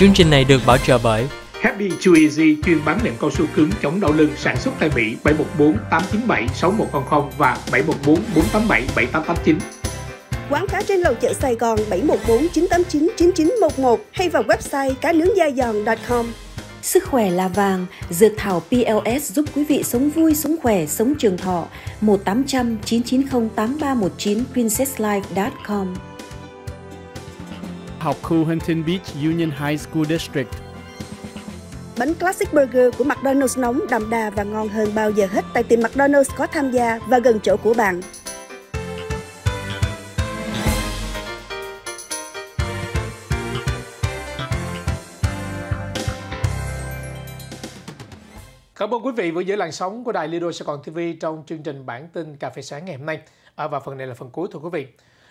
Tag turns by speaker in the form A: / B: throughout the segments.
A: Chương trình này được bảo trợ bởi Happy Chew Easy chuyên bán nệm cao su cứng chống đau lưng sản xuất tại Mỹ 714 897 6100 và 714 487 7889
B: quán cá trên lầu chợ Sài Gòn 714 989 9911 hay vào website cá nướng da giòn.com. Sức khỏe là vàng, dược thảo PLS giúp quý vị sống vui, sống khỏe, sống trường thọ. 1 800 990 8319 princesslife.com
A: học khu Huntington Beach Union High School District.
B: Bánh Classic Burger của McDonald's nóng, đậm đà và ngon hơn bao giờ hết tại tiệm McDonald's có tham gia và gần chỗ của bạn.
A: Cảm ơn quý vị vừa giữ làn sóng của đài Lido Sài Gòn TV trong chương trình bản tin Cà phê sáng ngày hôm nay. Ở và phần này là phần cuối thưa quý vị.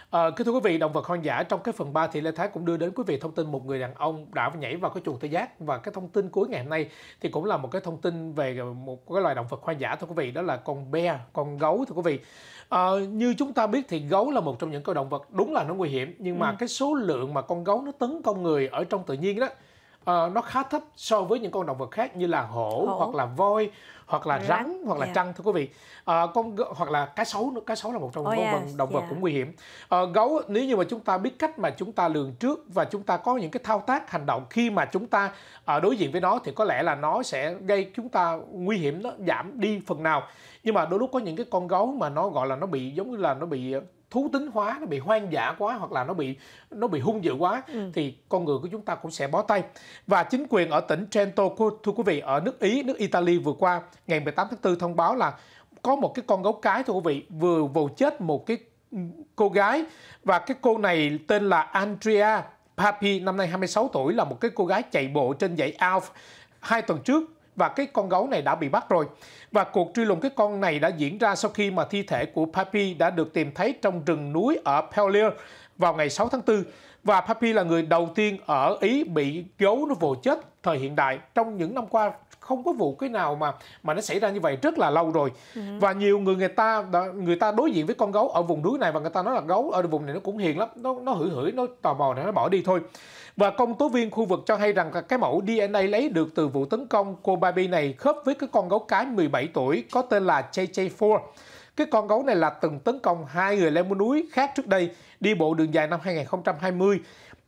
A: À, kính thưa quý vị, động vật hoang dã trong cái phần 3 thì Lê Thái cũng đưa đến quý vị thông tin một người đàn ông đã nhảy vào cái chuồng tê giác và cái thông tin cuối ngày hôm nay thì cũng là một cái thông tin về một cái loài động vật hoang dã thưa quý vị đó là con be, con gấu thưa quý vị. À, như chúng ta biết thì gấu là một trong những con động vật đúng là nó nguy hiểm nhưng mà ừ. cái số lượng mà con gấu nó tấn công người ở trong tự nhiên đó uh, nó khá thấp so với những con động vật khác như là hổ, hổ. hoặc là voi hoặc là rắn, rắn hoặc là yeah. Dạ. trăng thưa quý vị à, con hoặc là cá sấu nữa cá sấu là một trong oh, những con yeah. động vật yeah. Dạ. cũng nguy hiểm à, gấu nếu như mà chúng ta biết cách mà chúng ta lường trước và chúng ta có những cái thao tác hành động khi mà chúng ta à, đối diện với nó thì có lẽ là nó sẽ gây chúng ta nguy hiểm nó giảm đi phần nào nhưng mà đôi lúc có những cái con gấu mà nó gọi là nó bị giống như là nó bị ờ, thú tính hóa nó bị hoang dã quá hoặc là nó bị nó bị hung dữ quá ừ. thì con người của chúng ta cũng sẽ bó tay và chính quyền ở tỉnh Trento thưa quý vị ở nước Ý nước Italy vừa qua ngày 18 tháng 4 thông báo là có một cái con gấu cái thưa quý vị vừa vồ chết một cái ừ, cô gái và cái cô này tên là Andrea Papi năm nay 26 tuổi là một cái cô gái chạy bộ trên dãy Alps hai tuần trước và cái con gấu này đã bị bắt rồi. Và cuộc truy lùng cái con này đã diễn ra sau khi mà thi thể của Papi đã được tìm thấy trong rừng núi ở Pellier vào ngày 6 tháng 4. Và Papi là người đầu tiên ở Ý bị gấu nó vồ chết thời hiện đại. Trong những năm qua, không có vụ cái nào mà mà nó xảy ra như vậy rất là lâu rồi ừ. và nhiều người người ta người ta đối diện với con gấu ở vùng núi này và người ta nói là gấu ở vùng này nó cũng hiền lắm nó nó hử hử nó tò mò này nó bỏ đi thôi và công tố viên khu vực cho hay rằng cái mẫu DNA lấy được từ vụ tấn công cô Barbie này khớp với cái con gấu cái 17 tuổi có tên là JJ4 cái con gấu này là từng tấn công hai người leo núi khác trước đây đi bộ đường dài năm 2020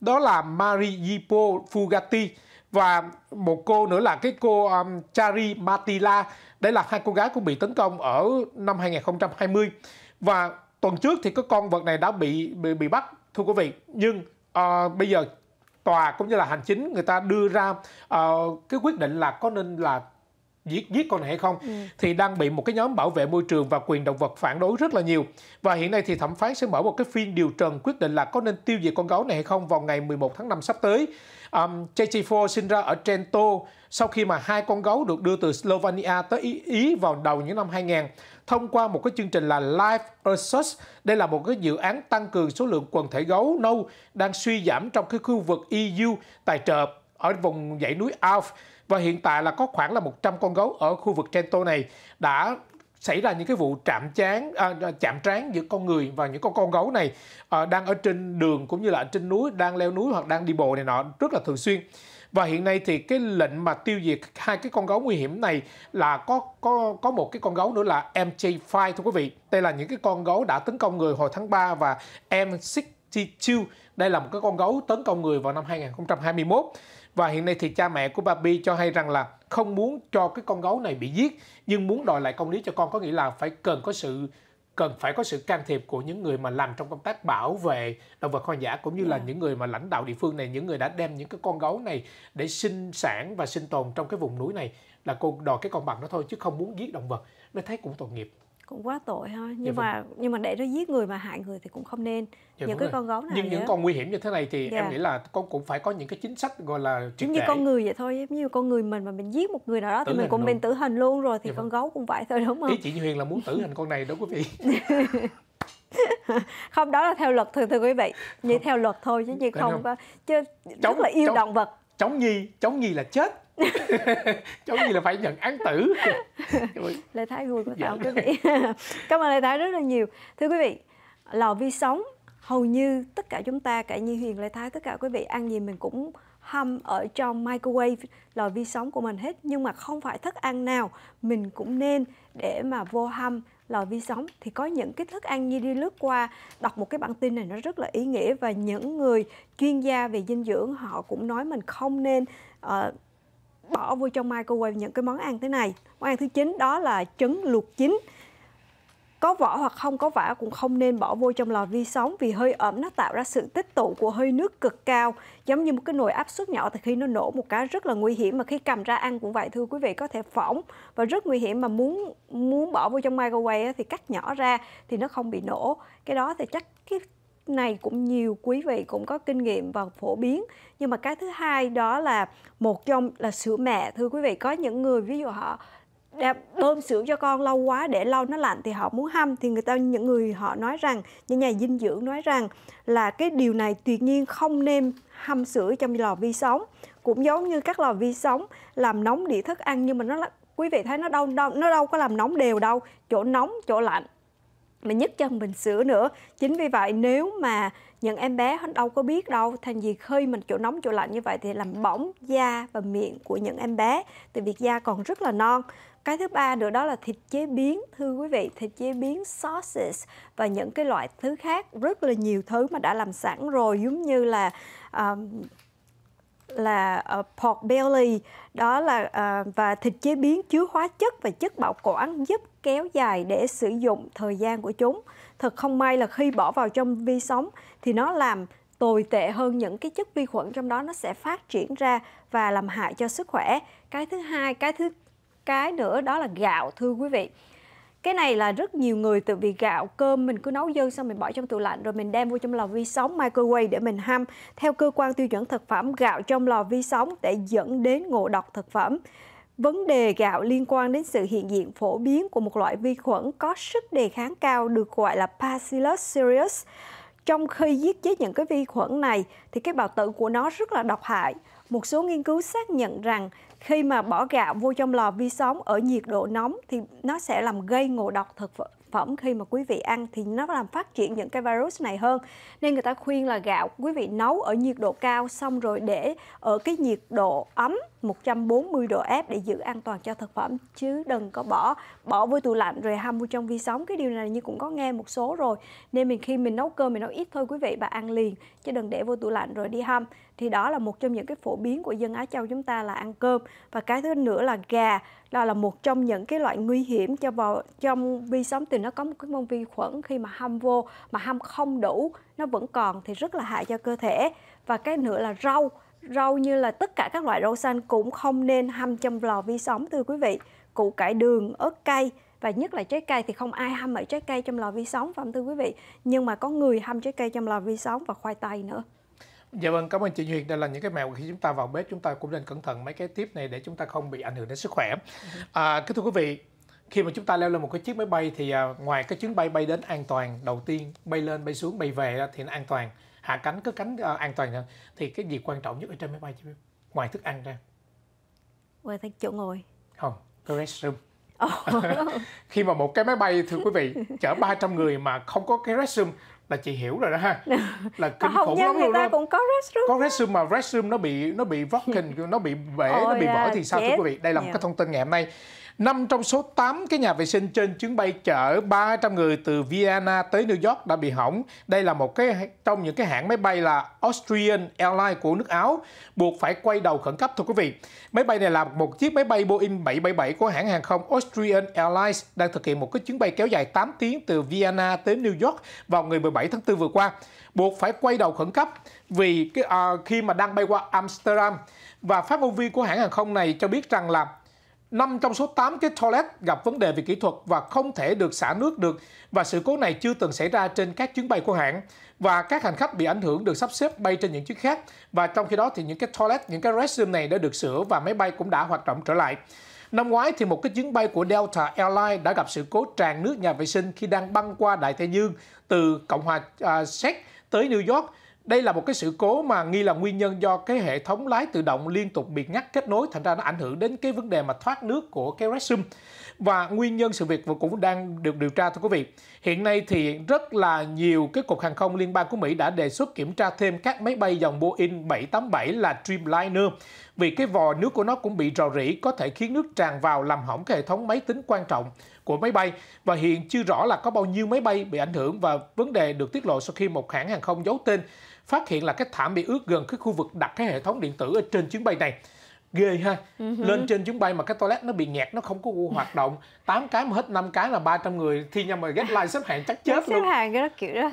A: đó là Marijipo Fugati và một cô nữa là cái cô um, Chari Matila đây là hai cô gái cũng bị tấn công ở năm 2020 và tuần trước thì cái con vật này đã bị bị, bị bắt thưa quý vị nhưng uh, bây giờ tòa cũng như là hành chính người ta đưa ra uh, cái quyết định là có nên là giết giết con này hay không ừ. thì đang bị một cái nhóm bảo vệ môi trường và quyền động vật phản đối rất là nhiều và hiện nay thì thẩm phán sẽ mở một cái phiên điều trần quyết định là có nên tiêu diệt con gấu này hay không vào ngày 11 tháng 5 sắp tới um, JJ4 sinh ra ở Trento sau khi mà hai con gấu được đưa từ Slovenia tới Ý, Ý vào đầu những năm 2000 thông qua một cái chương trình là Life Research. Đây là một cái dự án tăng cường số lượng quần thể gấu nâu đang suy giảm trong cái khu vực EU tài trợ ở vùng dãy núi Alps và hiện tại là có khoảng là 100 con gấu ở khu vực Trento này đã xảy ra những cái vụ chạm chán à, à, chạm trán giữa con người và những con con gấu này à, đang ở trên đường cũng như là trên núi đang leo núi hoặc đang đi bộ này nọ rất là thường xuyên và hiện nay thì cái lệnh mà tiêu diệt hai cái con gấu nguy hiểm này là có có có một cái con gấu nữa là MJ5 thưa quý vị. Đây là những cái con gấu đã tấn công người hồi tháng 3 và M62 đây là một cái con gấu tấn công người vào năm 2021 và hiện nay thì cha mẹ của Barbie cho hay rằng là không muốn cho cái con gấu này bị giết nhưng muốn đòi lại công lý cho con có nghĩa là phải cần có sự cần phải có sự can thiệp của những người mà làm trong công tác bảo vệ động vật hoang dã cũng như là dạ. những người mà lãnh đạo địa phương này những người đã đem những cái con gấu này để sinh sản và sinh tồn trong cái vùng núi này là cô đòi cái con bằng đó thôi chứ không muốn giết động vật nó thấy cũng tội nghiệp
B: cũng quá tội ha nhưng dạ vâng. mà vâng. nhưng mà để nó giết người mà hại người thì cũng không nên dạ những vâng cái rồi. con gấu này nhưng những con
A: nguy hiểm như thế này thì dạ. em nghĩ là con cũng phải có những cái chính sách gọi là giống như con
B: người vậy thôi giống như con người mình mà mình giết một người nào đó tử thì mình cũng mình tử hình luôn rồi thì dạ con vâng. gấu cũng vậy thôi đúng không ý chị Huyền là muốn tử hình
A: con này đó quý vị
B: không đó là theo luật thường thưa quý vị như không. theo luật thôi chứ như không, không chứ Chống, rất là yêu Chống. động vật
A: chống nhi chống nhi là chết chống nhi là phải nhận án tử
B: lê thái vui của dạ. tao dạ. quý vị cảm ơn lê thái rất là nhiều thưa quý vị lò vi sống hầu như tất cả chúng ta cả nhi huyền lê thái tất cả quý vị ăn gì mình cũng hâm ở trong microwave lò vi sóng của mình hết nhưng mà không phải thức ăn nào mình cũng nên để mà vô hâm lò vi sóng thì có những cái thức ăn như đi lướt qua đọc một cái bản tin này nó rất là ý nghĩa và những người chuyên gia về dinh dưỡng họ cũng nói mình không nên uh, bỏ vô trong microwave những cái món ăn thế này món ăn thứ chín đó là trứng luộc chín có vỏ hoặc không có vỏ cũng không nên bỏ vô trong lò vi sóng vì hơi ẩm nó tạo ra sự tích tụ của hơi nước cực cao, giống như một cái nồi áp suất nhỏ thì khi nó nổ một cái rất là nguy hiểm mà khi cầm ra ăn cũng vậy thưa quý vị có thể phỏng và rất nguy hiểm mà muốn muốn bỏ vô trong microwave thì cắt nhỏ ra thì nó không bị nổ. Cái đó thì chắc cái này cũng nhiều quý vị cũng có kinh nghiệm và phổ biến nhưng mà cái thứ hai đó là một trong là sữa mẹ thưa quý vị có những người ví dụ họ đã bơm sữa cho con lâu quá để lâu nó lạnh thì họ muốn hâm thì người ta những người họ nói rằng những nhà dinh dưỡng nói rằng là cái điều này tuyệt nhiên không nên hâm sữa trong lò vi sóng cũng giống như các lò vi sóng làm nóng đĩa thức ăn nhưng mà nó quý vị thấy nó đâu đâu nó đâu có làm nóng đều đâu chỗ nóng chỗ lạnh mà nhất chân bình sữa nữa chính vì vậy nếu mà những em bé đâu có biết đâu thành gì khi mình chỗ nóng chỗ lạnh như vậy thì làm bỏng da và miệng của những em bé từ việc da còn rất là non cái thứ ba nữa đó là thịt chế biến thưa quý vị thịt chế biến sauces và những cái loại thứ khác rất là nhiều thứ mà đã làm sẵn rồi giống như là um, là uh, pork belly đó là uh, và thịt chế biến chứa hóa chất và chất bảo quản giúp kéo dài để sử dụng thời gian của chúng thật không may là khi bỏ vào trong vi sóng thì nó làm tồi tệ hơn những cái chất vi khuẩn trong đó nó sẽ phát triển ra và làm hại cho sức khỏe cái thứ hai cái thứ cái nữa đó là gạo thưa quý vị cái này là rất nhiều người tự vì gạo cơm mình cứ nấu dư xong mình bỏ trong tủ lạnh rồi mình đem vô trong lò vi sóng microwave để mình hâm theo cơ quan tiêu chuẩn thực phẩm gạo trong lò vi sóng để dẫn đến ngộ độc thực phẩm Vấn đề gạo liên quan đến sự hiện diện phổ biến của một loại vi khuẩn có sức đề kháng cao được gọi là Bacillus cereus. Trong khi giết chết những cái vi khuẩn này thì cái bào tử của nó rất là độc hại. Một số nghiên cứu xác nhận rằng khi mà bỏ gạo vô trong lò vi sóng ở nhiệt độ nóng thì nó sẽ làm gây ngộ độc thực phẩm phẩm khi mà quý vị ăn thì nó làm phát triển những cái virus này hơn nên người ta khuyên là gạo quý vị nấu ở nhiệt độ cao xong rồi để ở cái nhiệt độ ấm 140 độ F để giữ an toàn cho thực phẩm chứ đừng có bỏ bỏ vô tủ lạnh rồi hâm vô trong vi sóng cái điều này như cũng có nghe một số rồi nên mình khi mình nấu cơm mình nấu ít thôi quý vị và ăn liền chứ đừng để vô tủ lạnh rồi đi hâm thì đó là một trong những cái phổ biến của dân Á Châu chúng ta là ăn cơm và cái thứ nữa là gà đó là một trong những cái loại nguy hiểm cho vào trong vi sóng tình nó có một cái môn vi khuẩn khi mà hâm vô mà hâm không đủ nó vẫn còn thì rất là hại cho cơ thể và cái nữa là rau rau như là tất cả các loại rau xanh cũng không nên hâm trong lò vi sóng thưa quý vị củ cải đường ớt cay và nhất là trái cây thì không ai hâm ở trái cây trong lò vi sóng phẩm thưa quý vị nhưng mà có người hâm trái cây trong lò vi sóng và khoai tây nữa
A: Dạ vâng, cảm ơn chị Duyệt. Đây là những cái mẹo khi chúng ta vào bếp chúng ta cũng nên cẩn thận mấy cái tiếp này để chúng ta không bị ảnh hưởng đến sức khỏe. Ừ. À, kính thưa quý vị, khi mà chúng ta leo lên một cái chiếc máy bay thì à, ngoài cái chuyến bay bay đến an toàn đầu tiên bay lên bay xuống bay về thì nó an toàn hạ cánh cất cánh à, an toàn thì cái gì quan trọng nhất ở trên máy bay chị ngoài thức ăn ra
B: ngoài thấy chỗ ngồi
A: không cái restroom khi mà một cái máy bay thưa quý vị chở 300 người mà không có cái restroom là chị hiểu rồi đó ha là kinh khủng lắm người luôn ta đó. cũng có restroom có restroom mà restroom nó bị nó bị vót nó bị bể Ôi nó bị vỡ à, thì sao thưa quý vị đây là một yeah. cái dạ. thông tin ngày hôm nay Năm trong số 8 cái nhà vệ sinh trên chuyến bay chở 300 người từ Vienna tới New York đã bị hỏng. Đây là một cái trong những cái hãng máy bay là Austrian Airlines của nước Áo buộc phải quay đầu khẩn cấp thưa quý vị. Máy bay này là một chiếc máy bay Boeing 777 của hãng hàng không Austrian Airlines đang thực hiện một cái chuyến bay kéo dài 8 tiếng từ Vienna tới New York vào ngày 17 tháng 4 vừa qua. Buộc phải quay đầu khẩn cấp vì cái, à, khi mà đang bay qua Amsterdam và phát ngôn viên của hãng hàng không này cho biết rằng là 5 trong số 8 cái toilet gặp vấn đề về kỹ thuật và không thể được xả nước được và sự cố này chưa từng xảy ra trên các chuyến bay của hãng và các hành khách bị ảnh hưởng được sắp xếp bay trên những chuyến khác và trong khi đó thì những cái toilet, những cái restroom này đã được sửa và máy bay cũng đã hoạt động trở lại. Năm ngoái thì một cái chuyến bay của Delta Airlines đã gặp sự cố tràn nước nhà vệ sinh khi đang băng qua Đại Tây Dương từ Cộng hòa uh, Séc tới New York đây là một cái sự cố mà nghi là nguyên nhân do cái hệ thống lái tự động liên tục bị ngắt kết nối thành ra nó ảnh hưởng đến cái vấn đề mà thoát nước của cái Rexum. Và nguyên nhân sự việc cũng đang được điều tra thưa quý vị. Hiện nay thì rất là nhiều cái cục hàng không liên bang của Mỹ đã đề xuất kiểm tra thêm các máy bay dòng Boeing 787 là Dreamliner vì cái vò nước của nó cũng bị rò rỉ có thể khiến nước tràn vào làm hỏng cái hệ thống máy tính quan trọng của máy bay và hiện chưa rõ là có bao nhiêu máy bay bị ảnh hưởng và vấn đề được tiết lộ sau khi một hãng hàng không giấu tên phát hiện là cái thảm bị ướt gần cái khu vực đặt cái hệ thống điện tử ở trên chuyến bay này ghê ha
B: ừ lên trên
A: chuyến bay mà cái toilet nó bị nghẹt nó không có hoạt động 8 cái mà hết 5 cái là 300 người thi nhau mà ghét like xếp hàng chắc chết xếp luôn xếp hàng cái đó kiểu đó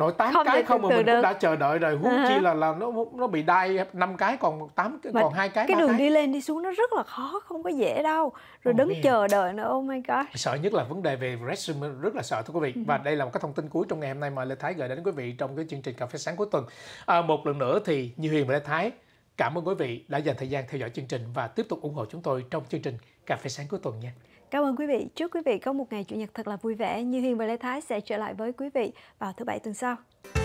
A: nội tám cái không mà mình được. cũng đã chờ đợi rồi huống uh-huh. chi là là nó nó bị đai năm cái còn tám còn hai cái cái đường cái. đi
B: lên đi xuống nó rất là khó không có dễ đâu rồi oh đứng man. chờ đợi nữa oh my god
A: sợ nhất là vấn đề về resume rất là sợ thưa quý vị ừ. và uh-huh. đây là một cái thông tin cuối trong ngày hôm nay mà lê thái gửi đến quý vị trong cái chương trình cà phê sáng cuối tuần à, một lần nữa thì như huyền và lê thái Cảm ơn quý vị đã dành thời gian theo dõi chương trình và tiếp tục ủng hộ chúng tôi trong chương trình Cà phê sáng cuối tuần nha.
B: Cảm ơn quý vị. Chúc quý vị có một ngày Chủ nhật thật là vui vẻ. Như Hiền và Lê Thái sẽ trở lại với quý vị vào thứ Bảy tuần sau.